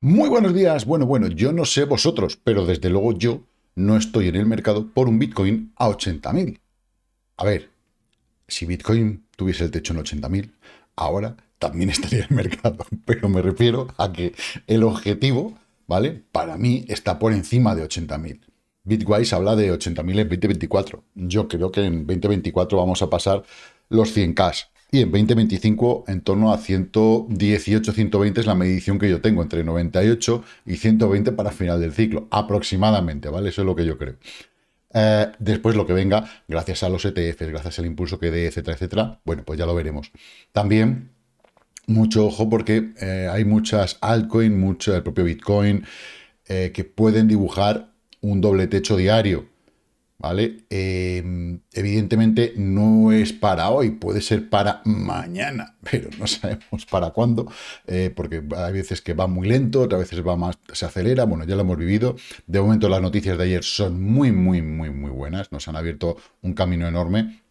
Muy buenos días. Bueno, bueno, yo no sé vosotros, pero desde luego yo no estoy en el mercado por un Bitcoin a 80.000. A ver, si Bitcoin tuviese el techo en 80.000, ahora también estaría en el mercado. Pero me refiero a que el objetivo, ¿vale? Para mí está por encima de 80.000. Bitwise habla de 80.000 en 2024. Yo creo que en 2024 vamos a pasar los 100K y en 2025 en torno a 118-120 es la medición que yo tengo, entre 98 y 120 para final del ciclo, aproximadamente, ¿vale? Eso es lo que yo creo. Eh, después lo que venga, gracias a los ETFs, gracias al impulso que dé, etcétera, etcétera, bueno, pues ya lo veremos. También mucho ojo porque eh, hay muchas altcoins, mucho el propio Bitcoin, eh, que pueden dibujar un doble techo diario ¿vale? Em, evidentemente no es para hoy, puede ser para mañana, pero no sabemos para cuándo, eh, porque hay veces que va muy lento, otras veces va más, se acelera, bueno, ya lo hemos vivido. De momento las noticias de ayer son muy, muy, muy, muy buenas, nos han abierto un camino enorme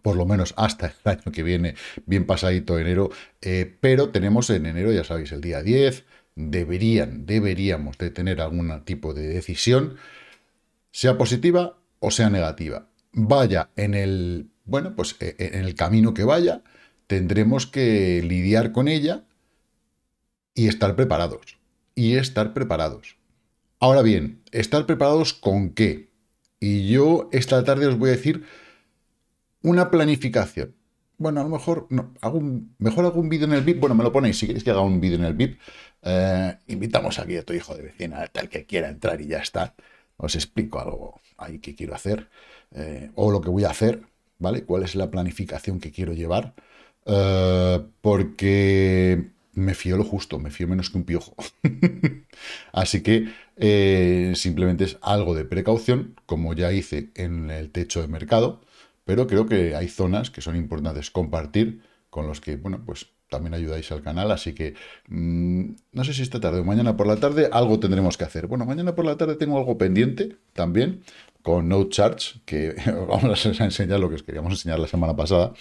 por lo menos hasta el año que viene, bien pasadito enero, eh, pero tenemos en enero, ya sabéis, el día 10, deberían, deberíamos de tener algún tipo de decisión, sea positiva o sea negativa. Vaya en el, bueno, pues eh, eh, en el camino que vaya, tendremos que lidiar con ella y estar preparados. Y estar preparados. Ahora bien, estar preparados con qué? Y yo esta tarde os voy a decir una planificación. Bueno, a lo mejor no, hago un, mejor hago vídeo en el VIP. Bueno, me lo ponéis si queréis que haga un vídeo en el VIP. Eh, invitamos aquí a tu hijo de vecina, tal que quiera entrar y ya está os explico algo ahí que quiero hacer eh, o lo que voy a hacer, ¿vale? ¿Cuál es la planificación que quiero llevar? Eh, porque me fío lo justo, me fío menos que un piojo. Así que eh, simplemente es algo de precaución, como ya hice en el techo de mercado, pero creo que hay zonas que son importantes compartir con los que, bueno, pues también ayudáis al canal, así que mm, no sé si esta tarde o mañana por la tarde algo tendremos que hacer. Bueno, mañana por la tarde tengo algo pendiente también con No Charge, que vamos a enseñar lo que os queríamos enseñar la semana pasada,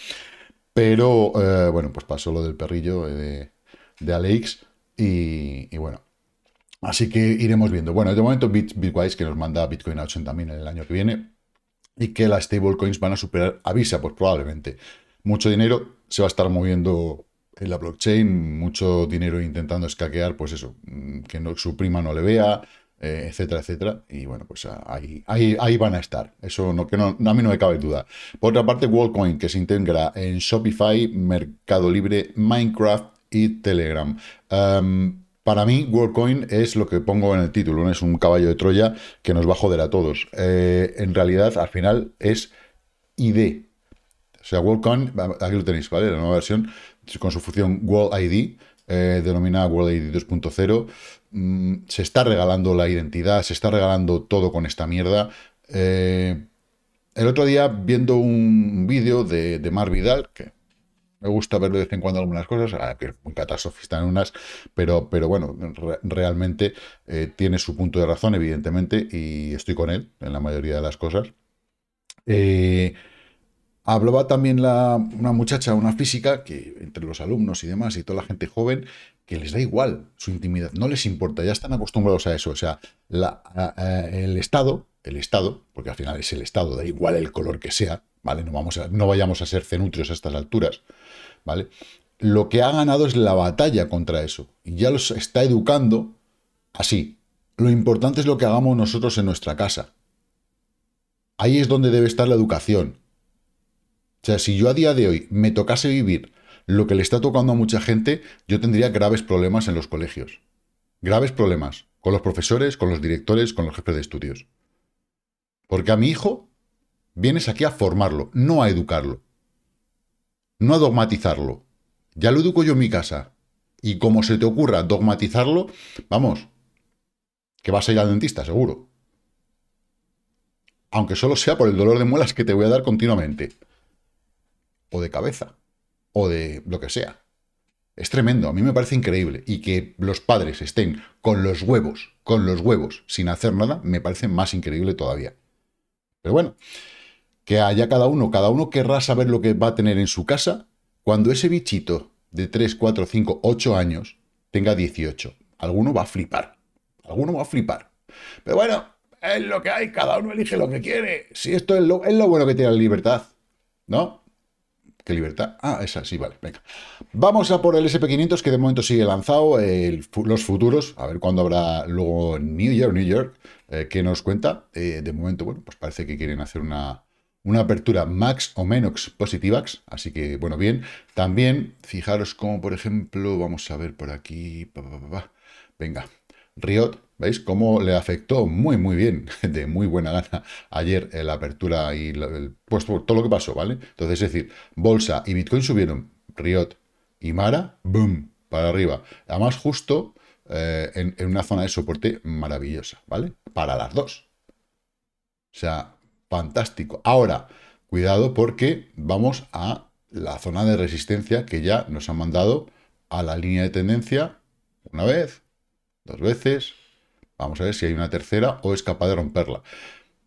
pero eh, bueno, pues pasó lo del perrillo eh, de, Alex y, bueno, Así que iremos viendo. Bueno, de momento Bitwise que nos manda Bitcoin a 80.000 el año que viene y que las stablecoins van a superar a Visa, pues probablemente. Mucho dinero se va a estar moviendo en la blockchain, mucho dinero intentando escaquear, pues eso, mm, que no, su prima no le vea, eh, etcétera, etcétera. Y bueno, pues ah, ahí, ahí, van a estar. Eso no, que no, a mí no me cabe duda. Por otra parte, Wallcoin, que se integra en Shopify, Mercado Libre, Minecraft y Telegram. para mí, WorldCoin es lo que pongo en el título, ¿no? es un caballo de Troya que nos va a joder a todos. Eh, en realidad, al final, es ID. O sea, WorldCoin, aquí lo tenéis, ¿vale? La nueva versión con su función World ID, eh, denominada World ID 2.0. Mm, se está regalando la identidad, se está regalando todo con esta mierda. Eh, el otro día, viendo un vídeo de, Mar Vidal, que me gusta ver de vez en cuando algunas cosas, ah, que es un catastrofista en unas, pero, pero bueno, realmente eh, tiene su punto de razón, evidentemente, y estoy con él en la mayoría de las cosas. Hablaba también una muchacha, una física, que entre los alumnos y demás, y toda la gente joven, que les da igual su intimidad, no les importa, ya están acostumbrados a eso. O sea, el Estado, el Estado, porque al final es el Estado, da igual el color que sea, ¿vale? No, vamos a, no vayamos a ser cenutrios a estas alturas, ¿vale? Lo que ha ganado es la batalla contra eso, y ya los está educando así. Lo importante es lo que hagamos nosotros en nuestra casa. Ahí es donde debe estar la educación o sea, si yo a día de hoy me tocase vivir lo que le está tocando a mucha gente, yo tendría graves problemas en los colegios. Graves problemas con los profesores, con los directores, con los jefes de estudios. Porque a mi hijo vienes aquí a formarlo, no a educarlo. No a dogmatizarlo. Ya lo educo yo en mi casa. Y como se te ocurra dogmatizarlo, vamos, que vas a ir al dentista, seguro. Aunque solo sea por el dolor de muelas que te voy a dar continuamente o de cabeza, o de lo que sea. Es tremendo, a mí me parece increíble. Y que los padres estén con los huevos, con los huevos, sin hacer nada, me parece más increíble todavía. Pero bueno, que haya cada uno, cada uno querrá saber lo que va a tener en su casa cuando ese bichito de 3, 4, 5, 8 años tenga 18. Alguno va a flipar, alguno va a flipar. Pero bueno, es lo que hay, cada uno elige lo que quiere. Si esto es lo, es lo bueno que tiene la libertad, ¿no? libertad? Ah, esa, sí, vale, venga. Vamos a por el SP500, que de momento sigue lanzado, los futuros, a ver cuándo habrá luego New York, New York, eh, que nos cuenta. Eh, de momento, bueno, pues parece que quieren hacer una, una apertura max o menos positivas, así que, bueno, bien. También, fijaros como, por ejemplo, vamos a ver por aquí, venga, Riot, ¿Veis cómo le afectó muy, muy bien, de muy buena gana, ayer la apertura y el, pues, todo lo que pasó, ¿vale? Entonces, es decir, Bolsa y Bitcoin subieron, Riot y Mara, boom, para arriba. Además, justo eh, en una zona de soporte maravillosa, ¿vale? Para las dos. O sea, fantástico. Ahora, cuidado porque vamos a la zona de resistencia que ya nos han mandado a la línea de tendencia una vez, dos veces, Vamos a ver si hay una tercera o es capaz de romperla.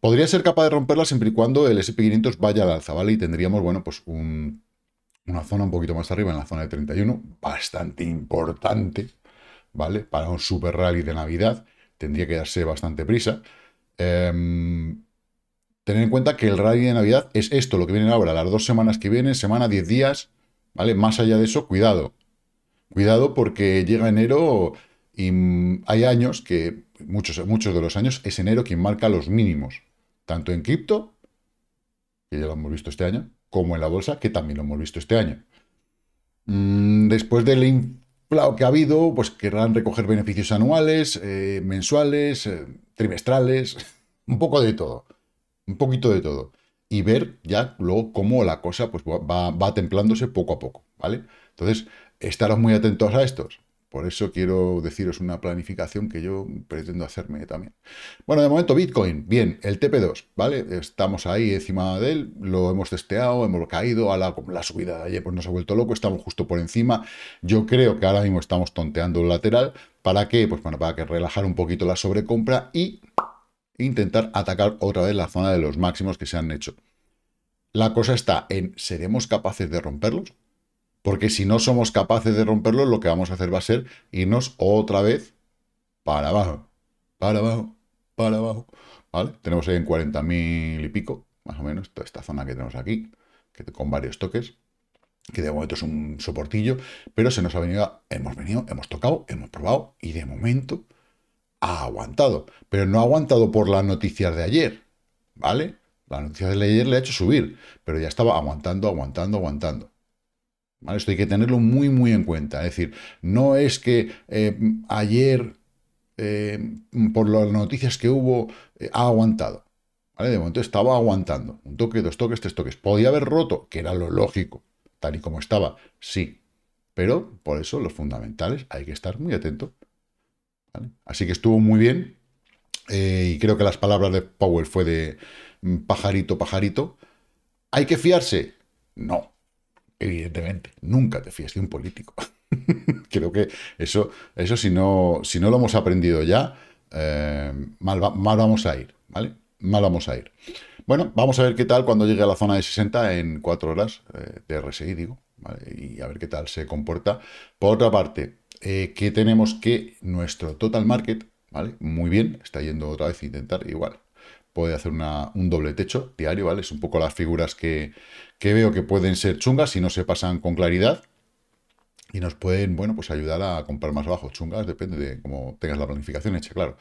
Podría ser capaz de romperla siempre y cuando el SP500 vaya al alza, ¿vale? Y tendríamos, bueno, pues una zona un poquito más arriba, en la zona de 31, bastante importante, ¿vale? Para un super rally de Navidad tendría que darse bastante prisa. Em, tener en cuenta que el rally de Navidad es esto, lo que viene ahora, las dos semanas que vienen, semana, 10 días, ¿vale? Más allá de eso, cuidado. Cuidado porque llega enero y mm, hay años que, muchos, muchos de los años, es enero quien marca los mínimos, tanto en cripto, que ya lo hemos visto este año, como en la bolsa, que también lo hemos visto este año. Mm, después del inflado que ha habido, pues querrán recoger beneficios anuales, eh, mensuales, eh, trimestrales, un poco de todo, un poquito de todo. Y ver ya luego cómo la cosa pues, va, templándose poco a poco, ¿vale? Entonces, estaros muy atentos a estos. Por eso quiero deciros una planificación que yo pretendo hacerme también. Bueno, de momento Bitcoin, bien, el TP2, ¿vale? Estamos ahí encima de él, lo hemos testeado, hemos caído, a la, la subida de ayer pues nos ha vuelto loco, estamos justo por encima. Yo creo que ahora mismo estamos tonteando el lateral. ¿Para qué? Pues bueno, para que relajar un poquito la sobrecompra y intentar atacar otra vez la zona de los máximos que se han hecho. La cosa está en, ¿seremos capaces de romperlos? Porque si no somos capaces de romperlo, lo que vamos a hacer va a ser irnos otra vez para abajo, para abajo, para abajo. ¿Vale? Tenemos ahí en 40.000 y pico, más o menos, toda esta zona que tenemos aquí, que con varios toques, que de momento es un soportillo, pero se nos ha venido, hemos venido, hemos tocado, hemos probado y de momento ha aguantado, pero no ha aguantado por las noticias de ayer, ¿vale? La noticia de ayer le ha hecho subir, pero ya estaba aguantando, aguantando, aguantando. Esto hay que tenerlo muy, muy en cuenta. Es decir, no es que eh, ayer, eh, por las noticias que hubo, eh, ha aguantado. De momento estaba aguantando. Un toque, dos toques, tres toques. Podía haber roto, que era lo lógico, tal y como estaba, sí. Pero por eso los fundamentales hay que estar muy atento. Así que estuvo muy bien. y creo que las palabras de Powell fue de mm, pajarito, pajarito. ¿Hay que fiarse? No evidentemente, nunca te fíes de un político. Creo que eso, eso si, no, si no lo hemos aprendido ya, eh, mal, mal vamos a ir, ¿vale? Mal vamos a ir. Bueno, vamos a ver qué tal cuando llegue a la zona de 60 en cuatro horas eh, de RSI, digo, y a ver qué tal se comporta. Por otra parte, eh, que tenemos que nuestro total market, ¿vale? Muy bien, está yendo otra vez a intentar igual, puede hacer un doble techo diario, ¿vale? Es un poco las figuras que, que veo que pueden ser chungas si no se pasan con claridad y nos pueden, bueno, pues ayudar a comprar más bajo, chungas, depende de cómo tengas la planificación hecha, claro.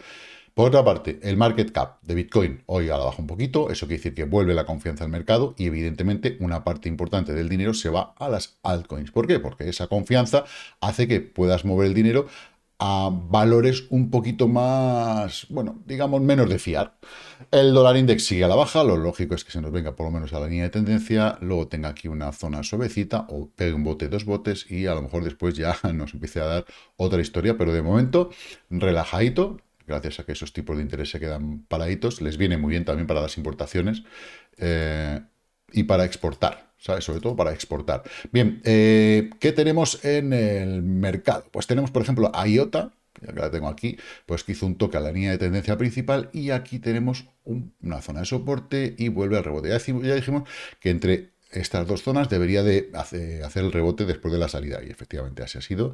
Por otra parte, el market cap de Bitcoin hoy a la un poquito, eso quiere decir que vuelve la confianza al mercado y evidentemente una parte importante del dinero se va a las altcoins. ¿Por qué? Porque esa confianza hace que puedas mover el dinero a valores un poquito más, bueno, digamos, menos de fiar. El dólar index sigue a la baja, lo lógico es que se nos venga por lo menos a la línea de tendencia, luego tenga aquí una zona suavecita o pegue un bote, dos botes y a lo mejor después ya nos empiece a dar otra historia, pero de momento relajadito, gracias a que esos tipos de interés se quedan paraditos, les viene muy bien también para las importaciones. Eh, y para exportar. ¿sabes? Sobre todo para exportar. Bien, eh, ¿qué tenemos en el mercado? Pues tenemos, por ejemplo, a IOTA, que la tengo aquí, pues que hizo un toque a la línea de tendencia principal y aquí tenemos una zona de soporte y vuelve al rebote. Ya, dijimos que entre estas dos zonas debería de hacer, hacer el rebote después de la salida y efectivamente así ha sido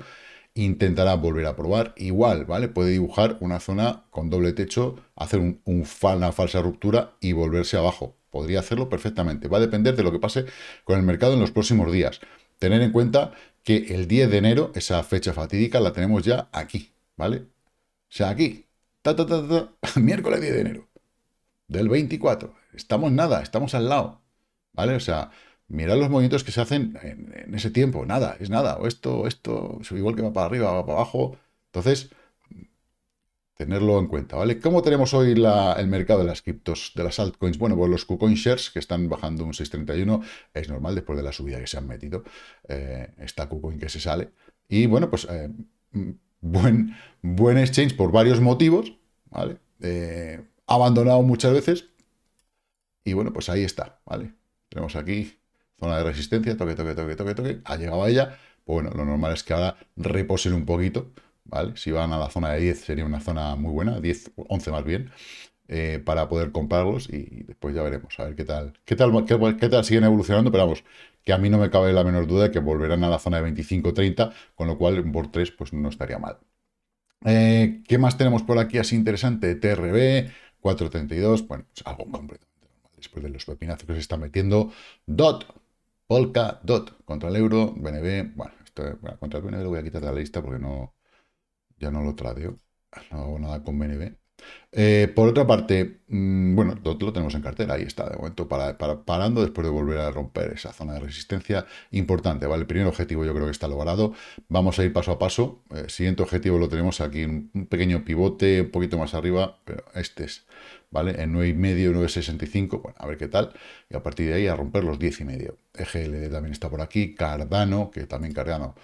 intentará volver a probar igual, ¿vale? Puede dibujar una zona con doble techo, hacer un, una falsa ruptura y volverse abajo. Podría hacerlo perfectamente. Va a depender de lo que pase con el mercado en los próximos días. Tener en cuenta que el 10 de enero, esa fecha fatídica, la tenemos ya aquí, ¿vale? O sea, aquí. Ta, miércoles 10 de enero del 24. Estamos nada, estamos al lado, ¿vale? O sea, mirad los movimientos que se hacen en, ese tiempo. Nada, es nada. O esto, esto esto, igual que va para arriba, va para abajo. Entonces, tenerlo en cuenta, ¿vale? ¿Cómo tenemos hoy el mercado de las criptos, de las altcoins? Bueno, pues los KuCoin shares que están bajando un 6.31, es normal después de la subida que se han metido. Eh, está KuCoin que se sale. Y bueno, pues eh, buen, buen exchange por varios motivos, ¿vale? Eh, abandonado muchas veces. Y bueno, pues ahí está, ¿vale? Tenemos aquí zona de resistencia, toque, toque, toque, toque, toque, ha llegado a ella, pues bueno, lo normal es que ahora reposen un poquito, ¿vale? Si van a la zona de 10 sería una zona muy buena, 10, 11 más bien, eh, para poder comprarlos y, después ya veremos, a ver qué tal, qué tal, qué, tal siguen evolucionando, pero vamos, que a mí no me cabe la menor duda de que volverán a la zona de 25-30, con lo cual por 3 pues no estaría mal. Eh, ¿Qué más tenemos por aquí así interesante? TRB, 432, bueno, pues algo completamente normal después de los pepinazos que se está metiendo. DOT, dot contra el euro, BNB, bueno, esto, contra el BNB lo voy a quitar de la lista porque no, ya no lo tradeo, no hago nada con BNB. Eh, por otra parte, mm, bueno, DOT lo tenemos en cartera, ahí está, de momento para, parando después de volver a romper esa zona de resistencia importante, ¿vale? El primer objetivo yo creo que está logrado, vamos a ir paso a paso, el eh, siguiente objetivo lo tenemos aquí, un pequeño pivote, un poquito más arriba, pero este es ¿vale? En 9,5, 9,65, bueno, a ver qué tal. Y a partir de ahí a romper los 10,5. EGL también está por aquí, Cardano, que también Cardano,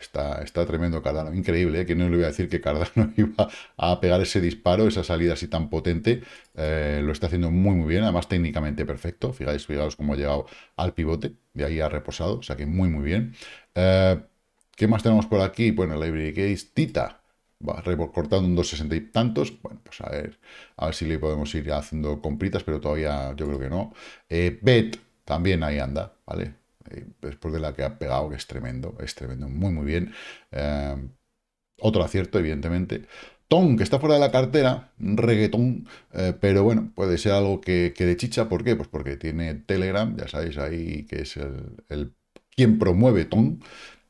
está, está tremendo Cardano, increíble, ¿eh? que no le voy a decir que Cardano iba a pegar ese disparo, esa salida así tan potente, eh, lo está haciendo muy muy bien, además técnicamente perfecto, fijáis, fijaos cómo ha llegado al pivote, de ahí ha reposado, o sea que muy muy bien. Eh, ¿Qué más tenemos por aquí? Bueno, Library Case, Tita, va cortando un 260 y tantos. Bueno, pues a ver, a ver si le podemos ir haciendo compritas, pero todavía yo creo que no. Eh, Bet también ahí anda, ¿vale? Eh, después de la que ha pegado, que es tremendo, es tremendo, muy, muy bien. Eh, otro acierto, evidentemente. Ton, que está fuera de la cartera, reggaetón, pero bueno, puede ser algo que, que, de chicha. ¿Por qué? Pues porque tiene Telegram, ya sabéis ahí que es el, quien promueve Ton.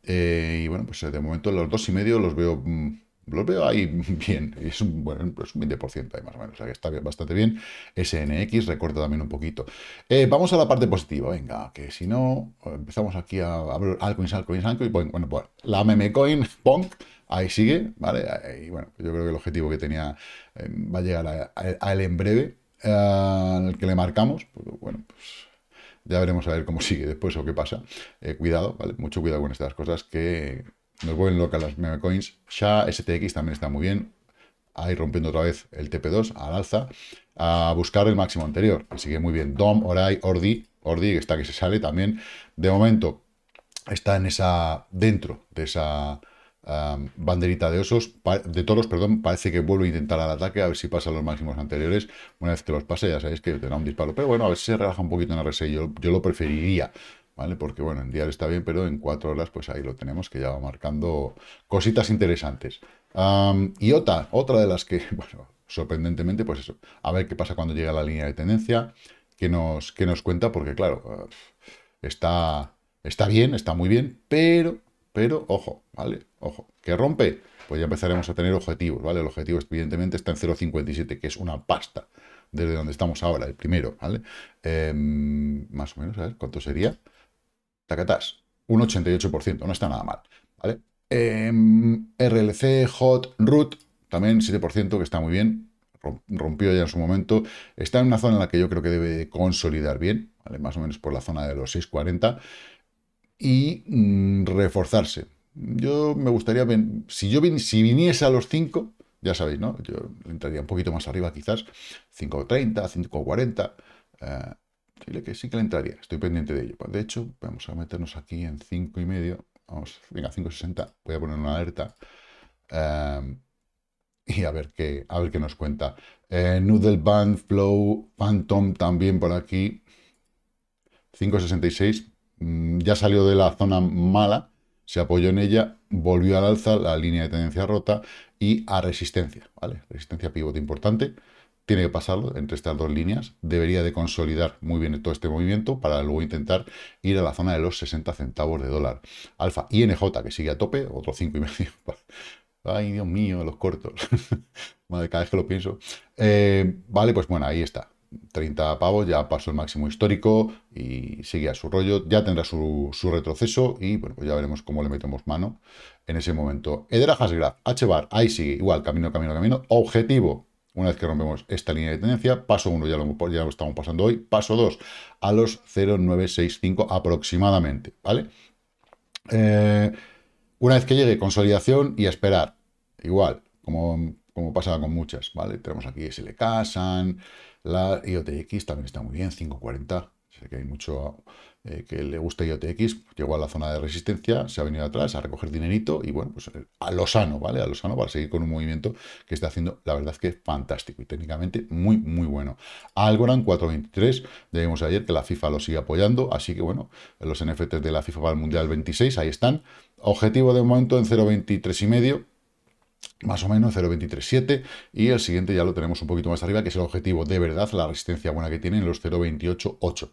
y bueno, pues de momento los dos y medio los veo mm, lo veo ahí bien, es un, bueno, 20% pues ahí más o menos, o sea que está bastante bien. SNX recorta también un poquito. Eh, vamos a la parte positiva, venga, que si no, empezamos aquí a hablar altcoins, altcoins, altcoins. Bueno, bueno, pues la memecoin, coin, ahí sigue, ¿vale? Y bueno, yo creo que el objetivo que tenía eh, va a llegar a, él en breve, al que le marcamos, pues, bueno, pues ya veremos a ver cómo sigue después o qué pasa. Eh, cuidado, ¿vale? Mucho cuidado con estas cosas que nos vuelven locas las coins SHA, STX también está muy bien. Ahí rompiendo otra vez el TP2 al alza. A buscar el máximo anterior. Así que muy bien. DOM, ORAI, ORDI. ORDI que está que se sale también. De momento está en esa dentro de esa banderita de osos, de toros, perdón, parece que vuelve a intentar al ataque, a ver si pasa los máximos anteriores, una vez que los pase ya sabéis que te un disparo, pero bueno, a ver si se relaja un poquito en la yo, yo lo preferiría, ¿vale? Porque bueno, en diario está bien, pero en cuatro horas, pues ahí lo tenemos, que ya va marcando cositas interesantes. y otra, otra de las que, bueno, sorprendentemente, pues eso, a ver qué pasa cuando llega la línea de tendencia, que nos, que nos cuenta, porque claro, eh, está, está bien, está muy bien, pero, pero, ojo, ¿vale? Ojo, que rompe, pues ya empezaremos a tener objetivos, ¿vale? El objetivo, evidentemente, está en 0,57, que es una pasta desde donde estamos ahora, el primero, ¿vale? Em, más o menos, a ver, ¿cuánto sería? Tacatás. Un 88%, no está nada mal. ¿vale? Em, RLC, Hot, Root, también 7%, que está muy bien. Rompió ya en su momento. Está en una zona en la que yo creo que debe consolidar bien, más o menos por la zona de los 640 y mm, reforzarse. Yo me gustaría, si yo si viniese a los 5, ya sabéis, ¿no? Yo entraría un poquito más arriba quizás, 5.30, 5.40, que sí que le entraría. Estoy pendiente de ello. De hecho, vamos a meternos aquí en 5,5 y medio. Vamos, venga, 5.60. Voy a poner una alerta. Em, y a ver qué, a ver qué nos cuenta. Eh, Noodle Band, Flow, Phantom también por aquí. 5.66. Mm, ya salió de la zona mala. Se apoyó en ella, volvió al alza, la línea de tendencia rota y a resistencia, ¿vale? Resistencia pivote importante tiene que pasarlo entre estas dos líneas, debería de consolidar muy bien todo este movimiento para luego intentar ir a la zona de los 60 centavos de dólar. Alfa INJ que sigue a tope, otro 5,5. y medio. Ay, Dios mío, los cortos. cada vez que lo pienso. Eh, vale, pues bueno, ahí está. 30 pavos, ya pasó el máximo histórico y sigue a su rollo, ya tendrá su, retroceso y bueno, pues ya veremos cómo le metemos mano en ese momento. Edera Hasgraf, H-Bar, ahí sigue, igual, camino, camino, camino. Objetivo, una vez que rompemos esta línea de tendencia, paso 1 ya lo, estamos pasando hoy, paso 2 a los 0,965 aproximadamente, ¿vale? Eh, una vez que llegue, consolidación y esperar. Igual, como, como pasa con muchas, ¿vale? Tenemos aquí SLK, casan la IOTX también está muy bien, 540. Sé que hay mucho eh, que le gusta IOTX, llegó a la zona de resistencia, se ha venido atrás a recoger dinerito y bueno, pues eh, a lo sano, ¿vale? A lo sano para seguir con un movimiento que está haciendo, la verdad es que fantástico y técnicamente muy, muy bueno. Algorand 423, ya vimos ayer que la FIFA lo sigue apoyando, así que bueno, los NFTs de la FIFA para el Mundial 26, ahí están. Objetivo de momento en 0.23 y medio, más o menos 0.237 y el siguiente ya lo tenemos un poquito más arriba, que es el objetivo de verdad, la resistencia buena que tienen los 0.288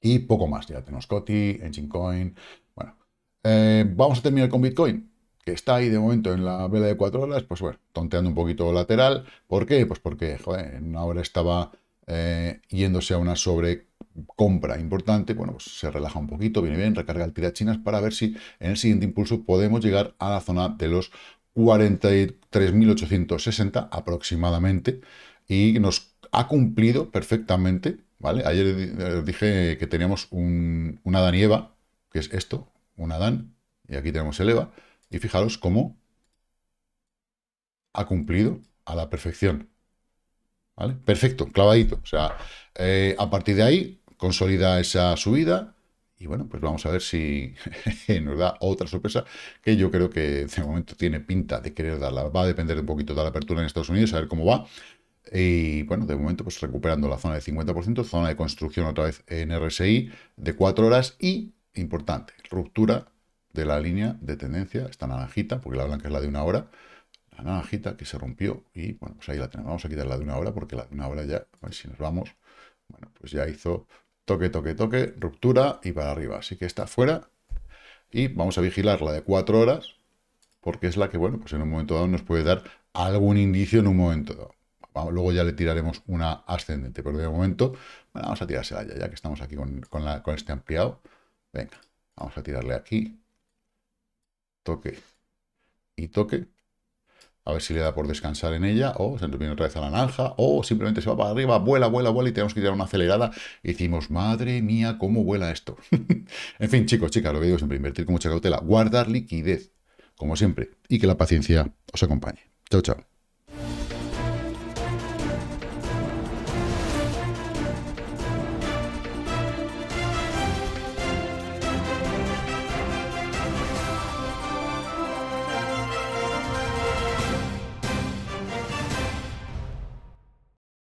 y poco más. Ya tenemos Coti, COIN, Bueno, eh, vamos a terminar con Bitcoin, que está ahí de momento en la vela de cuatro horas, pues bueno, tonteando un poquito lateral. ¿Por qué? Pues porque, joder, en estaba eh, yéndose a una sobrecompra importante. Bueno, pues se relaja un poquito, viene bien, recarga el tirachinas para ver si en el siguiente impulso podemos llegar a la zona de los 43.860 aproximadamente. Y nos ha cumplido perfectamente ¿vale? Ayer eh, dije que teníamos un, Adán y Eva, que es esto, un Adán, y aquí tenemos el Eva, y fijaros cómo ha cumplido a la perfección. ¿Vale? Perfecto, clavadito. O sea, eh, a partir de ahí consolida esa subida y bueno, pues vamos a ver si nos da otra sorpresa que yo creo que de momento tiene pinta de querer darla. Va a depender un poquito de la apertura en Estados Unidos, a ver cómo va. Y bueno, de momento pues recuperando la zona de 50%, zona de construcción otra vez en RSI de 4 horas y, importante, ruptura de la línea de tendencia, esta naranjita, porque la blanca es la de una hora, la naranjita que se rompió y bueno, pues ahí la tenemos, vamos a quitar la de una hora porque la de una hora ya, a si nos vamos, bueno, pues ya hizo toque, toque, toque, ruptura y para arriba, así que está fuera y vamos a vigilar la de 4 horas porque es la que, bueno, pues en un momento dado nos puede dar algún indicio en un momento dado luego ya le tiraremos una ascendente, pero de momento vamos a tirársela ya, ya que estamos aquí con, con este ampliado. Venga, vamos a tirarle aquí, toque y toque, a ver si le da por descansar en ella, o se nos viene otra vez a la naranja, o simplemente se va para arriba, vuela, vuela, vuela, y tenemos que tirar una acelerada. Hicimos madre mía, cómo vuela esto. en fin, chicos, chicas, lo que digo siempre, invertir con mucha cautela, guardar liquidez, como siempre, y que la paciencia os acompañe. Chao, chao.